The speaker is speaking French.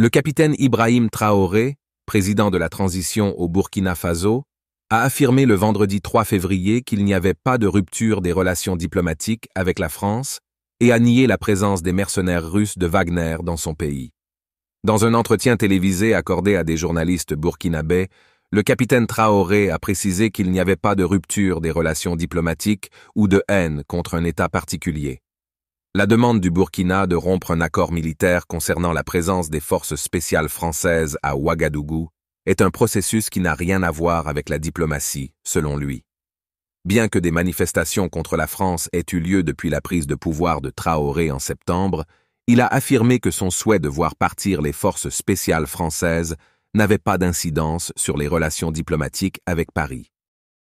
Le capitaine Ibrahim Traoré, président de la transition au Burkina Faso, a affirmé le vendredi 3 février qu'il n'y avait pas de rupture des relations diplomatiques avec la France et a nié la présence des mercenaires russes de Wagner dans son pays. Dans un entretien télévisé accordé à des journalistes burkinabés, le capitaine Traoré a précisé qu'il n'y avait pas de rupture des relations diplomatiques ou de haine contre un État particulier. La demande du Burkina de rompre un accord militaire concernant la présence des forces spéciales françaises à Ouagadougou est un processus qui n'a rien à voir avec la diplomatie, selon lui. Bien que des manifestations contre la France aient eu lieu depuis la prise de pouvoir de Traoré en septembre, il a affirmé que son souhait de voir partir les forces spéciales françaises n'avait pas d'incidence sur les relations diplomatiques avec Paris.